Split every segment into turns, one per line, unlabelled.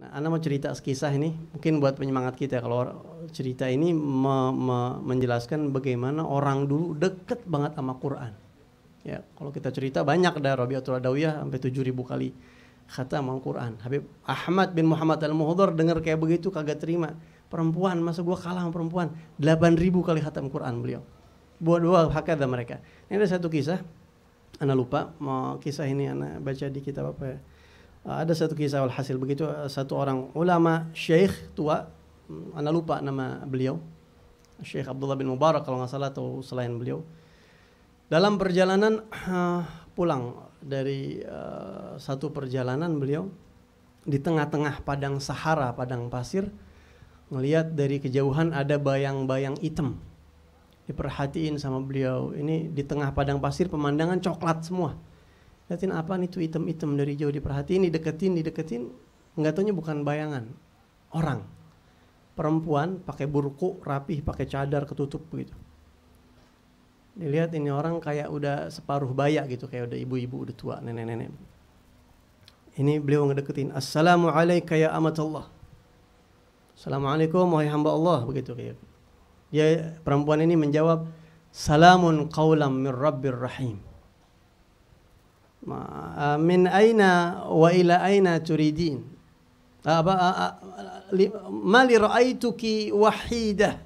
Nah, Anda mau cerita kisah ini mungkin buat penyemangat kita kalau cerita ini me, me, menjelaskan bagaimana orang dulu deket banget sama Quran. Ya, kalau kita cerita banyak dari Rabiatul Adawiyah sampai 7000 kali kata mau Quran. Habib Ahmad bin Muhammad Al-Muhdhar dengar kayak begitu kagak terima. Perempuan, masa gua kalah sama perempuan? 8000 kali khatam Quran beliau. buat dua hakada mereka. Ini ada satu kisah Ana lupa mau kisah ini Ana baca di kitab apa ya? ada satu kisah walhasil begitu eh, satu orang ulama syekh tua hmm, ana lupa nama beliau Syekh Abdullah bin Mubarak kalau nggak salah atau selain beliau dalam perjalanan uh, pulang dari uh, satu perjalanan beliau di tengah-tengah padang sahara padang pasir melihat dari kejauhan ada bayang-bayang hitam diperhatiin sama beliau ini di tengah padang pasir pemandangan coklat semua liatin nih itu item-item dari jauh diperhatiin dideketin dideketin nggak tanya bukan bayangan orang perempuan pakai burku rapih pakai cadar ketutup gitu dilihat ini orang kayak udah separuh bayak gitu kayak udah ibu-ibu udah tua nenek-nenek ini beliau ngedeketin assalamualaikum ya amat Allah assalamualaikum wahai hamba Allah begitu kayak dia perempuan ini menjawab salamun qaulam min rabbir rahim min aina wa ila aina turidin ma li ra'aituki wahida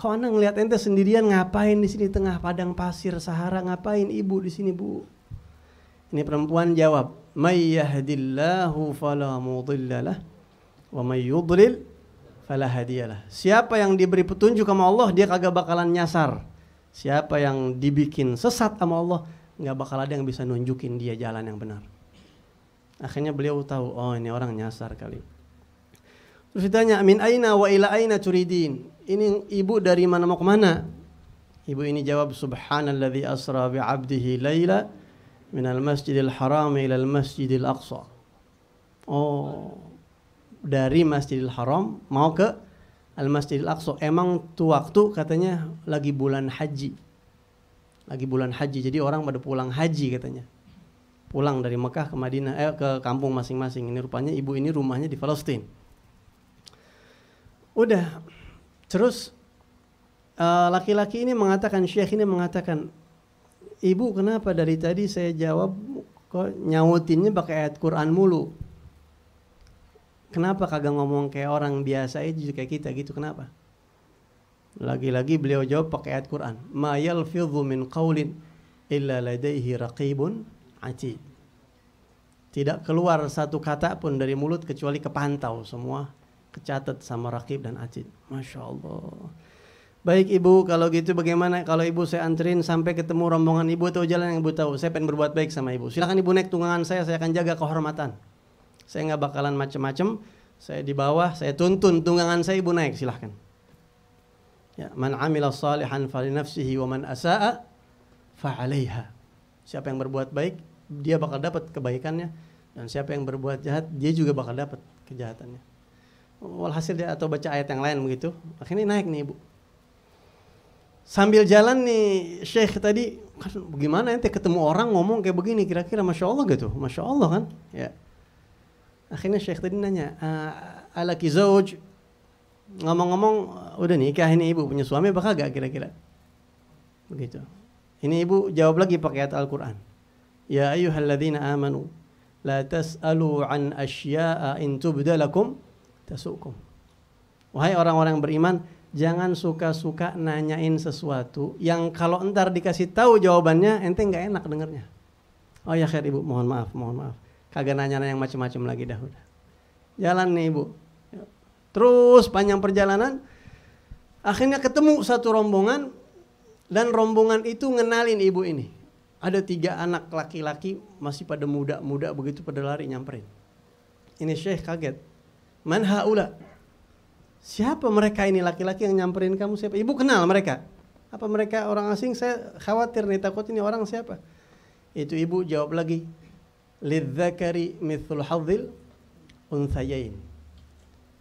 kau anak ngeliat ente sendirian ngapain di sini tengah padang pasir Sahara ngapain ibu di sini bu ini perempuan jawab may yahdillahu fala mudillalah wa may yudlil fala hadiyalah siapa yang diberi petunjuk sama Allah dia kagak bakalan nyasar siapa yang dibikin sesat sama Allah nggak bakal ada yang bisa nunjukin dia jalan yang benar. Akhirnya beliau tahu, oh ini orang nyasar kali. Terus ditanya, min aina wa ila aina curidin Ini ibu dari mana mau kemana? Ibu ini jawab, subhanalladzi asra bi abdihi layla min al masjidil haram ila al masjidil aqsa. Oh, dari masjidil haram mau ke al masjidil aqsa. Emang tuh waktu katanya lagi bulan haji lagi bulan haji. Jadi orang pada pulang haji katanya. Pulang dari Mekah ke Madinah eh ke kampung masing-masing. Ini rupanya ibu ini rumahnya di Palestina. Udah. Terus eh, laki-laki uh, ini mengatakan, Syekh ini mengatakan, "Ibu, kenapa dari tadi saya jawab kok nyautinnya pakai ayat Quran mulu?" Kenapa kagak ngomong kayak orang biasa aja kayak kita gitu? Kenapa? Lagi-lagi beliau jawab pakai ayat Quran. Ma yalfidhu min qawlin illa ladaihi raqibun atid. Tidak keluar satu kata pun dari mulut kecuali kepantau semua kecatat sama rakib dan atid. Masya Allah. Baik ibu, kalau gitu bagaimana kalau ibu saya anterin sampai ketemu rombongan ibu atau jalan yang ibu tahu? Saya pengen berbuat baik sama ibu. Silahkan ibu naik tunggangan saya, saya akan jaga kehormatan. Saya nggak bakalan macem-macem. Saya di bawah, saya tuntun tunggangan saya ibu naik, silahkan. Ya, man amila salihan fali nafsihi wa man asa'a fa'alaiha. Siapa yang berbuat baik, dia bakal dapat kebaikannya dan siapa yang berbuat jahat, dia juga bakal dapat kejahatannya. Walhasil dia atau baca ayat yang lain begitu. Akhirnya naik nih, Ibu. Sambil jalan nih Syekh tadi kan gimana nih ketemu orang ngomong kayak begini kira-kira masya Allah gitu masya Allah kan ya akhirnya Syekh tadi nanya ala zauj Ngomong-ngomong, udah nikah ini ibu punya suami apa kagak kira-kira? Begitu. Ini ibu jawab lagi pakai ayat Al-Qur'an. Ya ayyuhalladzina amanu la tas'alu an asya'a in tubdalakum tasukum. Wahai orang-orang yang beriman, jangan suka-suka nanyain sesuatu yang kalau entar dikasih tahu jawabannya ente nggak enak dengernya. Oh ya khair ibu, mohon maaf, mohon maaf. Kagak nanya yang macam-macam lagi dah udah. Jalan nih ibu, Terus panjang perjalanan. Akhirnya ketemu satu rombongan dan rombongan itu ngenalin ibu ini. Ada tiga anak laki-laki masih pada muda-muda begitu pada lari nyamperin. Ini Syekh kaget. Man haula? Siapa mereka ini laki-laki yang nyamperin kamu siapa? Ibu kenal mereka. Apa mereka orang asing? Saya khawatir nih takut ini orang siapa. Itu ibu jawab lagi. Lidzakari mithul hadzil unsayain.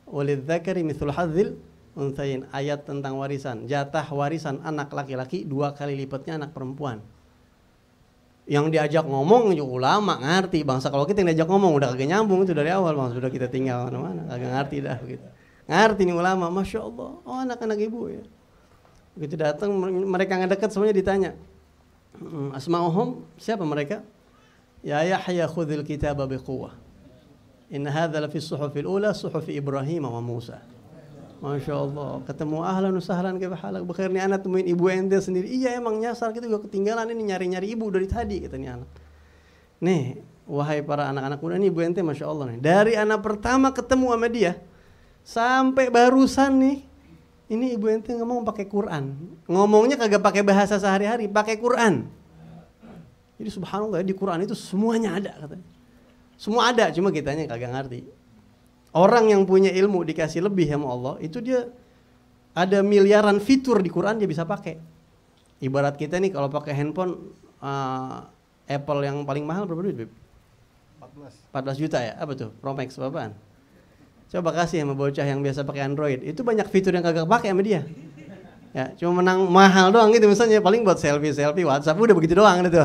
Walidzakari mithul hadzil unsayin ayat tentang warisan jatah warisan anak laki-laki dua kali lipatnya anak perempuan yang diajak ngomong juga ulama ngerti bangsa kalau kita yang diajak ngomong udah kagak nyambung itu dari awal bang sudah kita tinggal mana-mana kagak ngerti dah gitu ngerti nih ulama masya allah oh anak-anak ibu ya begitu datang mereka nggak dekat semuanya ditanya asma'uhum siapa mereka ya Yahya khudil kitab bi Inna hadza la fi suhufil ula fil Ibrahim wa Musa. Masya Allah, ketemu ahlan usahlan ke halak bekhair nih anak temuin ibu ente sendiri. Iya emang nyasar kita juga ketinggalan ini nyari-nyari ibu dari tadi kata nih anak. Nih, wahai para anak-anak muda nih ibu ente Masya Allah nih. Dari anak pertama ketemu sama dia sampai barusan nih ini ibu ente ngomong pakai Quran. Ngomongnya kagak pakai bahasa sehari-hari, pakai Quran. Jadi subhanallah di Quran itu semuanya ada katanya. Semua ada, cuma kita kitanya kagak ngerti. Orang yang punya ilmu dikasih lebih sama Allah, itu dia ada miliaran fitur di Quran dia bisa pakai. Ibarat kita nih kalau pakai handphone uh, Apple yang paling mahal berapa duit, 14. 14 juta ya? Apa tuh? Pro Max apaan? Coba kasih sama bocah yang biasa pakai Android. Itu banyak fitur yang kagak pakai sama dia. Ya, cuma menang mahal doang gitu misalnya paling buat selfie-selfie WhatsApp udah begitu doang gitu.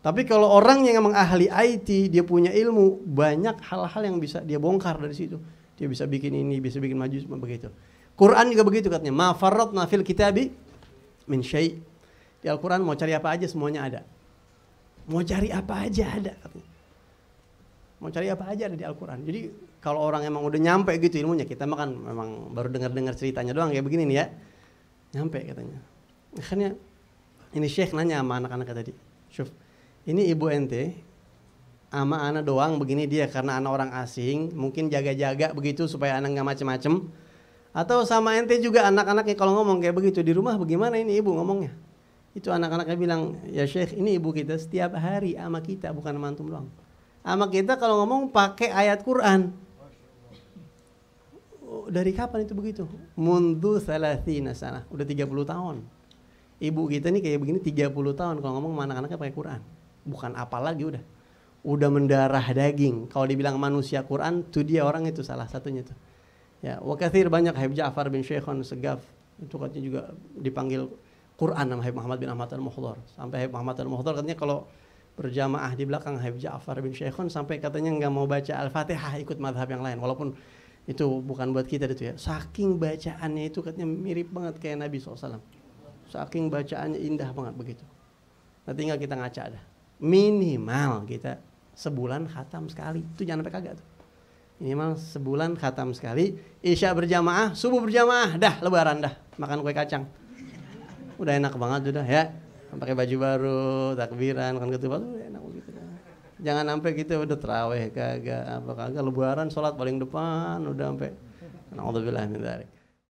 Tapi kalau orang yang emang ahli IT, dia punya ilmu, banyak hal-hal yang bisa dia bongkar dari situ. Dia bisa bikin ini, bisa bikin maju, begitu. Quran juga begitu katanya. Ma farratna fil kitabi min syai. Di Al-Quran mau cari apa aja semuanya ada. Mau cari apa aja ada katanya. Mau cari apa aja ada di Al-Quran. Jadi kalau orang emang udah nyampe gitu ilmunya, kita mah kan memang baru dengar-dengar ceritanya doang kayak begini nih ya. Nyampe katanya. Akhirnya ini Syekh nanya sama anak-anak tadi. Syuf, ini ibu ente ama anak doang begini dia karena anak orang asing mungkin jaga-jaga begitu supaya anak nggak macem-macem atau sama ente juga anak-anaknya kalau ngomong kayak begitu di rumah bagaimana ini ibu ngomongnya itu anak-anaknya bilang ya syekh ini ibu kita setiap hari ama kita bukan mantum doang ama kita kalau ngomong pakai ayat Quran oh, dari kapan itu begitu? Mundu salatina sana, udah 30 tahun. Ibu kita nih kayak begini 30 tahun kalau ngomong sama anak-anaknya pakai Quran bukan apa lagi udah udah mendarah daging kalau dibilang manusia Quran tuh dia orang itu salah satunya tuh ya wakafir banyak Habib Ja'far bin Syekhon Segaf itu katanya juga dipanggil Quran nama Habib Muhammad bin Ahmad al Muhdor sampai Habib Muhammad al Muhdor katanya kalau berjamaah di belakang Habib Ja'far bin Syekhon sampai katanya nggak mau baca Al-Fatihah ikut madhab yang lain walaupun itu bukan buat kita itu ya saking bacaannya itu katanya mirip banget kayak Nabi SAW saking bacaannya indah banget begitu nanti tinggal kita ngaca dah minimal kita sebulan khatam sekali. Itu jangan sampai kagak tuh. Minimal sebulan khatam sekali, isya berjamaah, subuh berjamaah, dah lebaran dah, makan kue kacang. Udah enak banget udah ya. Pakai baju baru, takbiran, kan gitu udah enak gitu Jangan sampai kita udah teraweh kagak apa kagak lebaran sholat paling depan udah sampai. Alhamdulillah min dzalik.